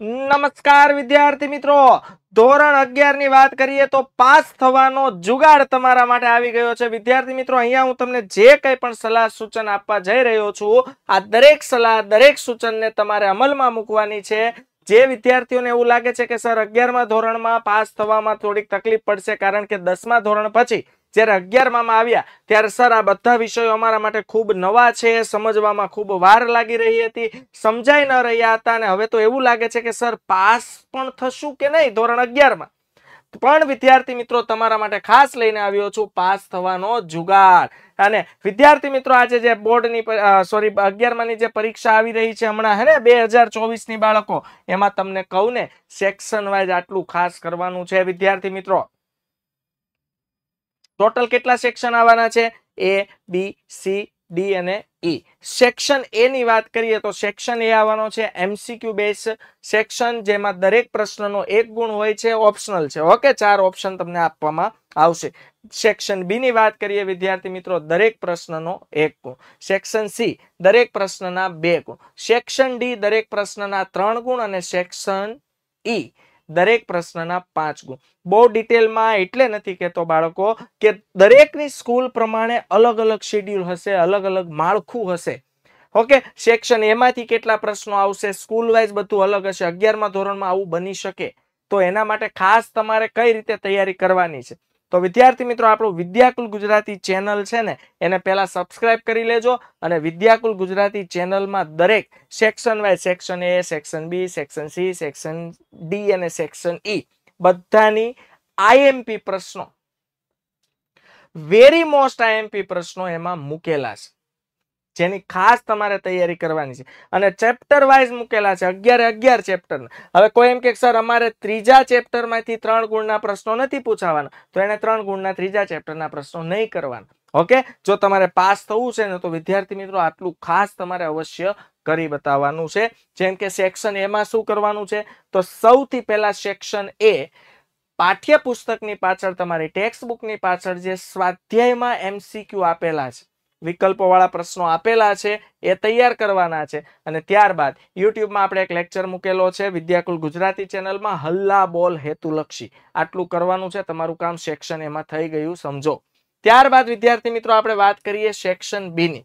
નમસ્કાર વિદ્યાર્થી મિત્રો ધોરણ અગિયાર ની વાત કરીએ તો પાસ થવાનો જુગાડ તમારા માટે આવી ગયો છે વિદ્યાર્થી મિત્રો અહીંયા હું તમને જે કંઈ પણ સલાહ સૂચન આપવા જઈ રહ્યો છું આ દરેક સલાહ દરેક સૂચનને તમારે અમલમાં મૂકવાની છે જે વિદ્યાર્થીઓને એવું લાગે છે કે સર અગિયારમા ધોરણમાં પાસ થવામાં થોડીક તકલીફ પડશે કારણ કે દસમા ધોરણ પછી જ્યારે અગિયારમાં આવ્યા ત્યારે સર આ બધા વિષયો અમારા માટે ખૂબ નવા છે સમજવામાં ખૂબ વાર લાગી રહી હતી સમજાઈ ન રહ્યા હતા અને હવે તો એવું લાગે છે કે સર પાસ પણ થશું કે નહીં ધોરણ અગિયારમાં પણ વિદ્યાર્થી મિત્રો તમારા માટે ખાસ લઈને આવ્યો છું પાસ થવાનો જુગાર અને વિદ્યાર્થી મિત્રો આજે જે બોર્ડની સોરી અગિયારમાંની જે પરીક્ષા આવી રહી છે હમણાં હે ને બે હજાર ચોવીસની બાળકો એમાં તમને કહું ને સેક્શન વાઇઝ આટલું ખાસ કરવાનું છે વિદ્યાર્થી મિત્રો ટોટલ કેટલા સેક્શન આવવાના છે એ બી સી ડી અને ઈ સેક્શન એ ની વાત કરીએ તો સેક્શન એ આવવાનો છે એમસીક્યુ બેસ સેક્શન જેમાં દરેક પ્રશ્નનો એક ગુણ હોય છે ઓપ્શનલ છે ઓકે ચાર ઓપ્શન તમને આપવામાં આવશે સેક્શન બી ની વાત કરીએ વિદ્યાર્થી મિત્રો દરેક પ્રશ્નનો એક ગુણ સેક્શન સી દરેક પ્રશ્નના બે ગુણ સેક્શન ડી દરેક પ્રશ્નના ત્રણ ગુણ અને સેક્શન ઈ e, દરેક પ્રશ્નના પાંચ ગુણ બહુ ડિટેલમાં એટલે નથી કહેતો બાળકો કે દરેકની સ્કૂલ પ્રમાણે અલગ અલગ શેડ્યુલ હશે અલગ અલગ માળખું હશે ઓકે સેક્શન એમાંથી કેટલા પ્રશ્નો આવશે સ્કૂલ વાઇઝ બધું અલગ હશે અગિયારમાં ધોરણમાં આવું બની શકે તો એના માટે ખાસ તમારે કઈ રીતે તૈયારી કરવાની છે તો વિદ્યાર્થી મિત્રો આપણું વિદ્યાકુલ ગુજરાતી ચેનલ છે ને એને પહેલા સબસ્ક્રાઇબ કરી લેજો અને વિદ્યાકુલ ગુજરાતી ચેનલમાં દરેક section wise section A section B section C section D અને સેક્શન ઈ e બધાની આઈએમપી પ્રશ્નો વેરી મોસ્ટ આઈએમપી પ્રશ્નો એમાં મૂકેલા છે જેની ખાસ તમારે તૈયારી કરવાની છે અને ચેપ્ટર વાઇઝ મૂકેલા છે અગિયારે અગિયાર ચેપ્ટર હવે કોઈ એમ કે સર અમારે ત્રીજા ચેપ્ટરમાંથી ત્રણ ગુણના પ્રશ્નો નથી પૂછાવાના તો એને ત્રણ ગુણના ત્રીજા ચેપ્ટરના પ્રશ્નો નહીં કરવાના ઓકે જો તમારે પાસ થવું છે ને તો વિદ્યાર્થી મિત્રો આટલું ખાસ તમારે અવશ્ય કરી બતાવવાનું છે જેમ કે સેક્શન એમાં શું કરવાનું છે તો સૌથી પહેલા સેક્શન એ પાઠ્યપુસ્તકની પાછળ તમારી ટેક્સ્ટ બુકની પાછળ જે સ્વાધ્યાયમાં એમસીક્યુ આપેલા છે વિકલ્પોવાળા પ્રશ્નો આપેલા છે એ તૈયાર કરવાના છે અને ત્યારબાદ યુટ્યુબમાં આપણે એક લેક્ચર મૂકેલો છે વિદ્યાકુલ ગુજરાતી ચેનલમાં હલ્લા બોલ હેતુલક્ષી આટલું કરવાનું છે તમારું કામ સેક્શન એમાં થઈ ગયું સમજો ત્યારબાદ વિદ્યાર્થી મિત્રો આપણે વાત કરીએ સેક્શન બીની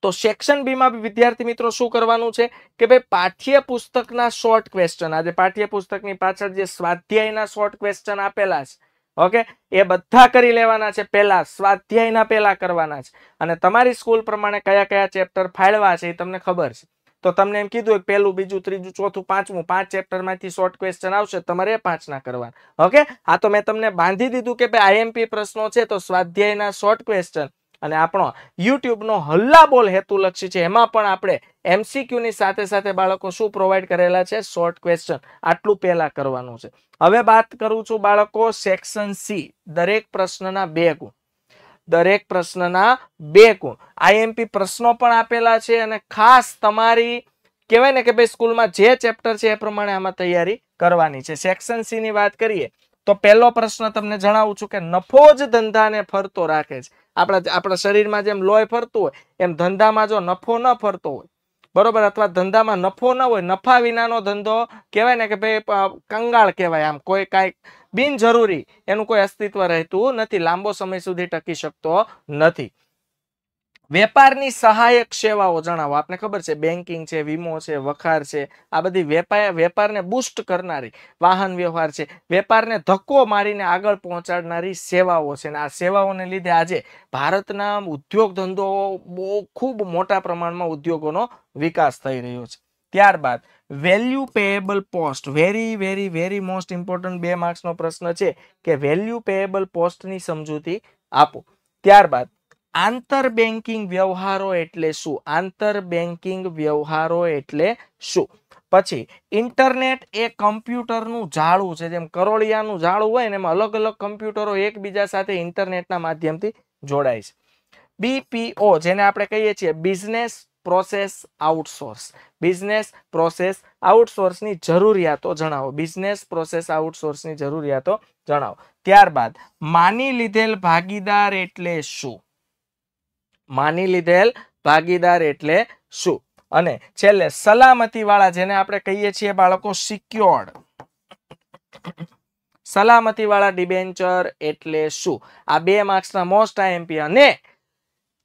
તો સેક્શન બીમાં વિદ્યાર્થી મિત્રો શું કરવાનું છે કે ભાઈ પાઠ્યપુસ્તકના શોર્ટ ક્વેશ્ચન આજે પાઠ્યપુસ્તકની પાછળ જે સ્વાધ્યાયના શોર્ટ ક્વેશ્ચન આપેલા છે ઓકે એ બધા કરી લેવાના છે પહેલા સ્વાધ્યાયના પેલા કરવાના છે અને તમારી સ્કૂલ પ્રમાણે કયા કયા ચેપ્ટર ફાળવા છે એ તમને ખબર છે તો તમને એમ કીધું પેલું બીજું ત્રીજું ચોથું પાંચમું પાંચ ચેપ્ટરમાંથી શોર્ટ ક્વેશ્ચન આવશે તમારે પાંચના કરવાના ઓકે આ તો મેં તમને બાંધી દીધું કે ભાઈ આઈએમપી પ્રશ્નો છે તો સ્વાધ્યાયના શોર્ટ ક્વેશ્ચન અને આપણો યુટ્યુબનો હલ્લાબોલ હેતુલક્ષી છે એમાં પણ આપણે એમસીક્યુની સાથે સાથે બાળકો શું પ્રોવાઈડ કરેલા છે શોર્ટ ક્વેશ્ચન આટલું પહેલા કરવાનું છે હવે વાત કરું છું બાળકો સેક્શન સી દરેક પ્રશ્નના બે ગુણ દરેક પ્રશ્નના બે ગુણ આઈએમપી પ્રશ્નો પણ આપેલા છે અને ખાસ તમારી કહેવાય ને કે ભાઈ સ્કૂલમાં જે ચેપ્ટર છે એ પ્રમાણે આમાં તૈયારી કરવાની છે સેક્શન સી ની વાત કરીએ તો પહેલો પ્રશ્ન તમને જણાવું છું કે નફો જ ધંધાને ફરતો રાખે છે આપણા આપણા શરીરમાં જેમ લોહી ફરતું હોય એમ ધંધામાં જો નફો ન ફરતો હોય બરોબર અથવા ધંધામાં નફો ન હોય નફા વિનાનો ધંધો કહેવાય ને કે ભાઈ કંગાળ કહેવાય આમ કોઈ કાંઈક બિનજરૂરી એનું કોઈ અસ્તિત્વ રહેતું નથી લાંબો સમય સુધી ટકી શકતો નથી વેપારની સહાયક સેવાઓ જણાવો આપને ખબર છે બેન્કિંગ છે વીમો છે વખાર છે આ બધી વેપાર વેપારને બુસ્ટ કરનારી વાહન વ્યવહાર છે વેપારને ધક્કો મારીને આગળ પહોંચાડનારી સેવાઓ છે અને આ સેવાઓને લીધે આજે ભારતના ઉદ્યોગ ધંધો બહુ ખૂબ મોટા પ્રમાણમાં ઉદ્યોગોનો વિકાસ થઈ રહ્યો છે ત્યારબાદ value payable post very very very most important બે માર્ક્સનો પ્રશ્ન છે કે વેલ્યુ પેએબલ પોસ્ટની સમજૂતી આપો ત્યારબાદ આંતર બેન્કિંગ વ્યવહારો એટલે શું આંતર બેન્કિંગ વ્યવહારો એટલે શું પછી ઇન્ટરનેટ એ કમ્પ્યુટરનું જાળું છે જેમ કરોળિયાનું જાળું હોય ને એમાં અલગ અલગ કમ્પ્યુટરો એકબીજા સાથે ઇન્ટરનેટના માધ્યમથી જોડાય છે બીપીઓ જેને આપણે કહીએ છીએ business process outsource business process આઉટસોર્સની જરૂરિયાતો જણાવો બિઝનેસ પ્રોસેસ આઉટસોર્સની જરૂરિયાતો જણાવો ત્યારબાદ માની લીધેલ ભાગીદાર એટલે શું માની લીધેલ ભાગીદાર એટલે શું અને છેલ્લે સલામતીવાળા જેને આપણે કહીએ છીએ બાળકો સિક્યોર્ડ સલામતીવાળા ડિબેન્ચર એટલે શું આ બે માર્ક્સના મોસ્ટ આઈએમપી અને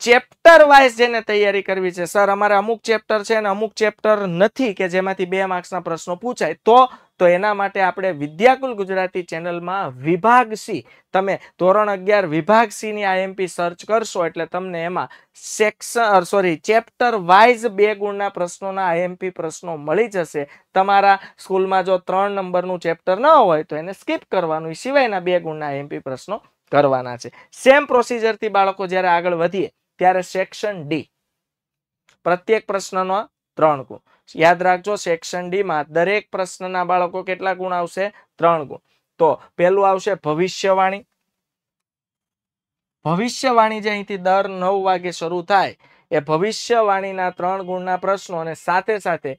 ચેપ્ટર વાઇઝ જેને તૈયારી કરવી છે સર અમારે અમુક ચેપ્ટર છે અને અમુક ચેપ્ટર નથી કે જેમાંથી બે માર્ક્સના પ્રશ્નો પૂછાય તો તો એના માટે આપણે વિદ્યાકુલ ગુજરાતી ચેનલમાં વિભાગ સી તમે ધોરણ અગિયાર વિભાગ સીની આઈએમપી સર્ચ કરશો એટલે તમને એમાં સેક્શન સોરી ચેપ્ટર વાઇઝ બે ગુણના પ્રશ્નોના આઈએમપી પ્રશ્નો મળી જશે તમારા સ્કૂલમાં જો ત્રણ નંબરનું ચેપ્ટર ન હોય તો એને સ્કીપ કરવાનું સિવાયના બે ગુણના આઈએમપી પ્રશ્નો કરવાના છે સેમ પ્રોસિજરથી બાળકો જ્યારે આગળ વધીએ ત્યારે સેક્શન ડી પ્રત્યેક પ્રશ્નનો ત્રણ ગુણ યાદ રાખજો સેક્શન ડીમાં દરેક પ્રશ્નના બાળકો કેટલા ગુણ આવશે ત્રણ ગુણ તો પહેલું આવશે ભવિષ્યવાણી ભવિષ્યવાણી જે અહીંથી દર નવ વાગે શરૂ થાય એ ભવિષ્યવાણીના ત્રણ ગુણના પ્રશ્નો અને સાથે સાથે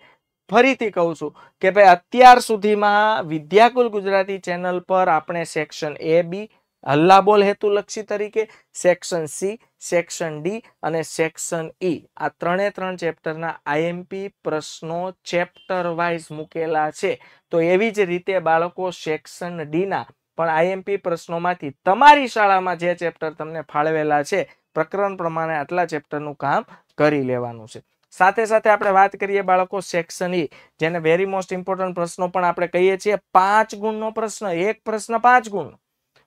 ફરીથી કહું છું કે ભાઈ અત્યાર સુધીમાં વિદ્યાકુલ ગુજરાતી ચેનલ પર આપણે સેક્શન એ બી હલ્લા હલ્લાબોલ હેતુલક્ષી તરીકે સેક્શન સી સેક્શન ડી અને સેક્શન ઈ આ ત્રણે ત્રણ ચેપ્ટરના આઈએમપી પ્રશ્નો ચેપ્ટર વાઇઝ મૂકેલા છે તો એવી જ રીતે બાળકો સેક્શન ડીના પણ આઈએમપી પ્રશ્નોમાંથી તમારી શાળામાં જે ચેપ્ટર તમને ફાળવેલા છે પ્રકરણ પ્રમાણે આટલા ચેપ્ટરનું કામ કરી લેવાનું છે સાથે સાથે આપણે વાત કરીએ બાળકો સેક્શન ઈ જેને વેરી મોસ્ટ ઇમ્પોર્ટન્ટ પ્રશ્નો પણ આપણે કહીએ છીએ પાંચ ગુણનો પ્રશ્ન એક પ્રશ્ન પાંચ ગુણનો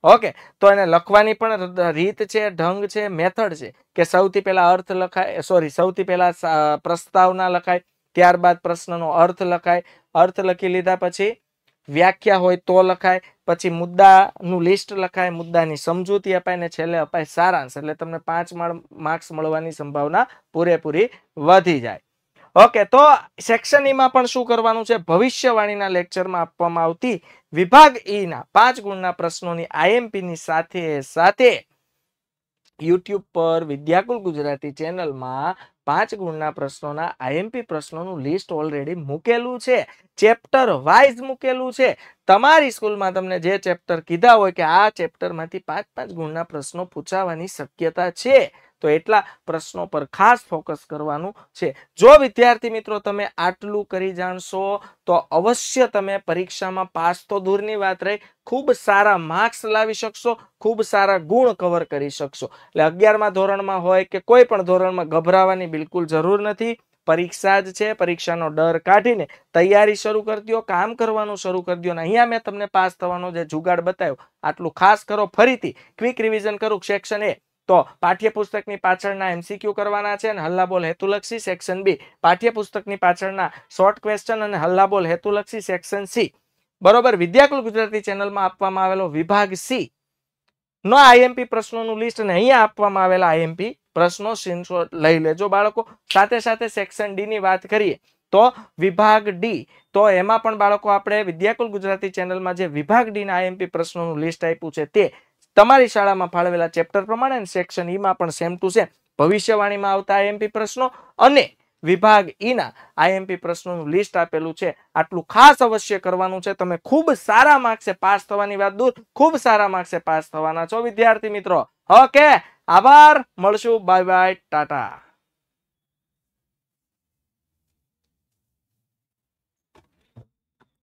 ઓકે તો એને લખવાની પણ રીત છે ઢંગ છે મેથડ છે કે સૌથી પહેલાં અર્થ લખાય સોરી સૌથી પહેલાં પ્રસ્તાવના લખાય ત્યારબાદ પ્રશ્નનો અર્થ લખાય અર્થ લખી લીધા પછી વ્યાખ્યા હોય તો લખાય પછી મુદ્દાનું લિસ્ટ લખાય મુદ્દાની સમજૂતી અપાય ને છેલ્લે અપાય સારાંશ એટલે તમને પાંચ માર્ક્સ મળવાની સંભાવના પૂરેપૂરી વધી જાય ઓકે તો સેક્શન ઈમાં પણ શું કરવાનું છે ભવિષ્યવાણીના લેક્ચરમાં આપવામાં આવતી વિભાગ ઈના e પાંચ ગુણના પ્રશ્નોની આઈએમપીની સાથે સાથે યુટ્યુબ પર વિદ્યાકુલ ગુજરાતી ચેનલમાં પાંચ ગુણના પ્રશ્નોના આઈએમપી પ્રશ્નોનું લિસ્ટ ઓલરેડી મૂકેલું છે ચેપ્ટર વાઇઝ મૂકેલું છે તમારી સ્કૂલમાં તમને જે ચેપ્ટર કીધા હોય કે આ ચેપ્ટરમાંથી પાંચ પાંચ ગુણના પ્રશ્નો પૂછાવાની શક્યતા છે તો એટલા પ્રશ્નો પર ખાસ ફોકસ કરવાનું છે જો વિદ્યાર્થી મિત્રો તમે આટલું કરી જાણશો તો અવશ્ય તમે પરીક્ષામાં પાસ તો દૂરની વાત રહી ખૂબ સારા માર્ક્સ લાવી શકશો ખૂબ સારા ગુણ કવર કરી શકશો એટલે અગિયારમાં ધોરણમાં હોય કે કોઈ પણ ધોરણમાં ગભરાવાની બિલકુલ જરૂર નથી પરીક્ષા જ છે પરીક્ષાનો ડર કાઢીને તૈયારી શરૂ કરી દો કામ કરવાનું શરૂ કરી દો અને અહીંયા મેં તમને પાસ થવાનો જે જુગાડ બતાવ્યો આટલું ખાસ કરો ફરીથી ક્વિક રિવિઝન કરું સેક્શન એ તો પાઠ્યપુસ્તકની પાછળના એમસીક્યુ કરવાના છે અને હલ્લાબોલ હેતુલક્ષી સેક્શન બી પાઠ્યપુસ્તકની પાછળના શોર્ટ ક્વેશ્ચન અને હલ્લાબોલ હેતુલક્ષી સેક્શન સી બરોબર વિદ્યાકુલ ગુજરાતી ચેનલમાં આપવામાં આવેલો વિભાગ સી નો આઈએમપી પ્રશ્નોનું લિસ્ટ અને અહીંયા આપવામાં આવેલા આઈએમપી પ્રશ્નો સ્ક્રીનશોટ લઈ લેજો બાળકો સાથે સાથે સેક્શન ડી ની વાત કરીએ તો વિભાગ ડી તો એમાં પણ બાળકો આપણે વિદ્યાકુલ ગુજરાતી ચેનલમાં જે વિભાગ ડીના આઈએમપી પ્રશ્નોનું લિસ્ટ આપ્યું છે તે તમારી શાળામાં ફાળવેલા ચેપ્ટર પ્રમાણે અને સેક્શન ઈમાં પણ સેમ ટુ સેમ ભવિષ્યવાણીમાં આવતા આઈએમપી પ્રશ્નો અને વિભાગ ઈના આઈએમપી પ્રશ્નોનું લિસ્ટ આપેલું છે આટલું ખાસ અવશ્ય કરવાનું છે તમે ખૂબ સારા માર્ક્સે પાસ થવાની વાત દૂર ખૂબ સારા માર્ક્સે પાસ થવાના છો વિદ્યાર્થી મિત્રો ઓકે આભાર મળશું બાય બાય ટાટા